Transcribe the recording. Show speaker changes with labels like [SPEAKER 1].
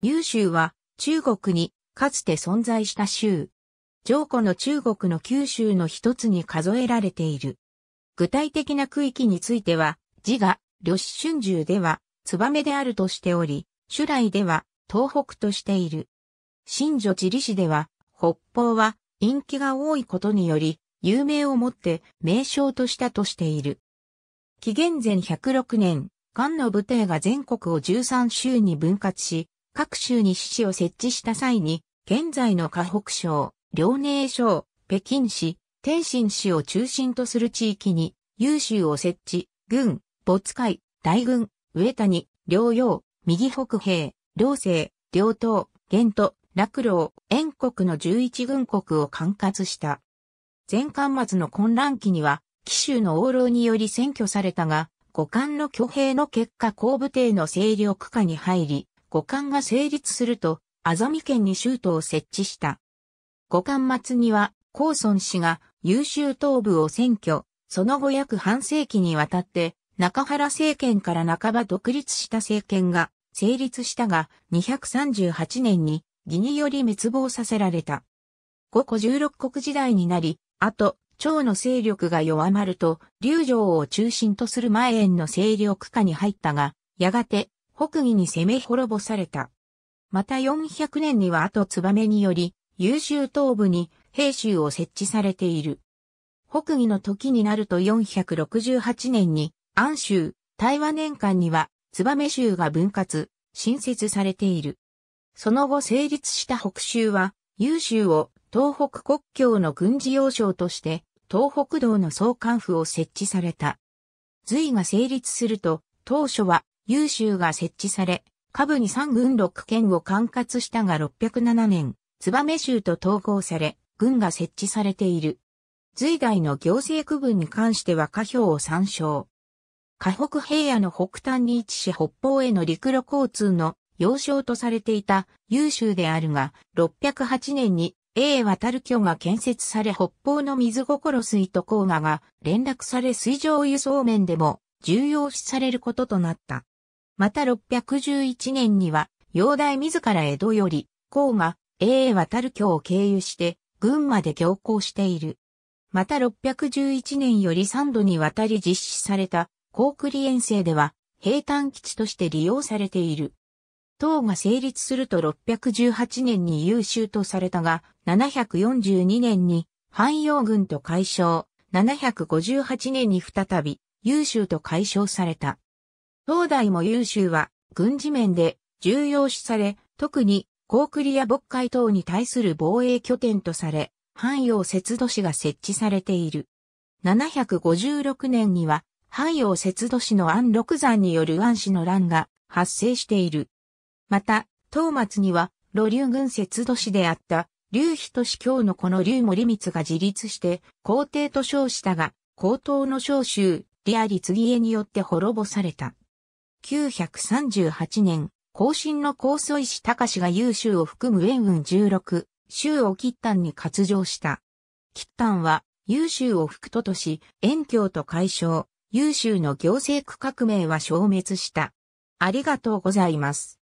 [SPEAKER 1] 優州は中国にかつて存在した州。上古の中国の九州の一つに数えられている。具体的な区域については、自が、呂氏春秋では、メであるとしており、主来では、東北としている。新女地理市では、北方は、陰気が多いことにより、有名をもって名称としたとしている。紀元前106年、漢の武帝が全国を13州に分割し、各州に市を設置した際に、現在の河北省、遼寧省、北京市、天津市を中心とする地域に、優州を設置、軍、没海、大軍、上谷、両洋、右北平、両政、両党、玄都、落老、燕国の11軍国を管轄した。前巻末の混乱期には、紀州の王老により占拠されたが、五冠の挙兵の結果後部帝の勢力下に入り、五冠が成立すると、あざみ県に州都を設置した。五冠末には、高村氏が優秀東部を占拠、その後約半世紀にわたって、中原政権から半ば独立した政権が成立したが、238年に義により滅亡させられた。五個十六国時代になり、あと、趙の勢力が弱まると、劉城を中心とする前縁の勢力下に入ったが、やがて、北魏に攻め滅ぼされた。また400年には後燕により、優秀東部に兵州を設置されている。北魏の時になると468年に安州、台湾年間には燕州が分割、新設されている。その後成立した北州は、優州を東北国境の軍事要衝として、東北道の総監府を設置された。隋が成立すると、当初は有州が設置され、下部に三軍六県を管轄したが607年、燕州と統合され、軍が設置されている。随代の行政区分に関しては下表を参照。河北平野の北端に位置し北方への陸路交通の要衝とされていた優州であるが、608年に A 渡る居が建設され北方の水心水と黄河が連絡され水上輸送面でも重要視されることとなった。また611年には、陽大自ら江戸より、甲賀、永渡る京を経由して、群馬で強行している。また611年より3度にわたり実施された、高栗遠征では、平坦基地として利用されている。党が成立すると618年に優秀とされたが、742年に汎用軍と解消、758年に再び優秀と解消された。東大も優秀は、軍事面で重要視され、特に、高リや牧海等に対する防衛拠点とされ、汎用節度市が設置されている。756年には、汎用節度市の安禄山による安市の乱が発生している。また、東末には、露竜軍節度市であった、飛都司教のこの劉森光が自立して、皇帝と称したが、皇統の召集、リアリ継家によって滅ぼされた。1938年、後進の高祖石隆が優秀を含む援軍16、州を吉丹に割譲した。吉丹は、優秀を副ととし、遠京と解消、優秀の行政区革命は消滅した。ありがとうございます。